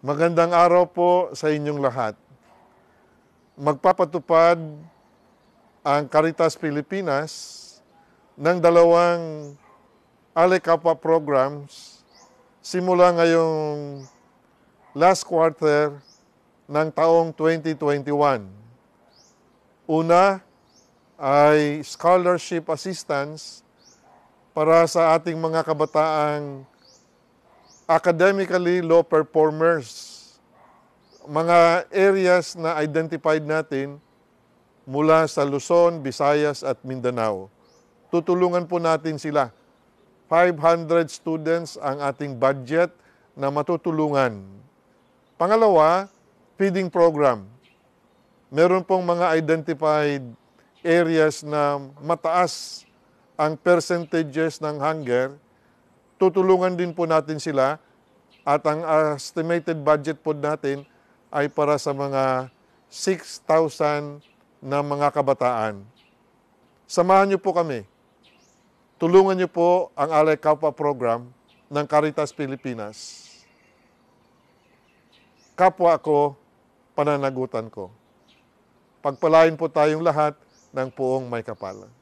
Magandang araw po sa inyong lahat. Magpapatupad ang Caritas Pilipinas ng dalawang Alecapa programs simula ngayong last quarter ng taong 2021. Una ay scholarship assistance para sa ating mga kabataang academically low performers. Mga areas na identified natin mula sa Luzon, Visayas at Mindanao. Tutulungan po natin sila. 500 students ang ating budget na matutulungan. Pangalawa, feeding program. Meron pong mga identified areas na mataas ang percentages ng hunger tutulungan din po natin sila at ang estimated budget po natin ay para sa mga 6,000 na mga kabataan. Samahan niyo po kami. Tulungan niyo po ang Alay Kapwa program ng Caritas Pilipinas. Kapwa ko, pananagutan ko. Pagpalain po tayong lahat ng puong may kapalan.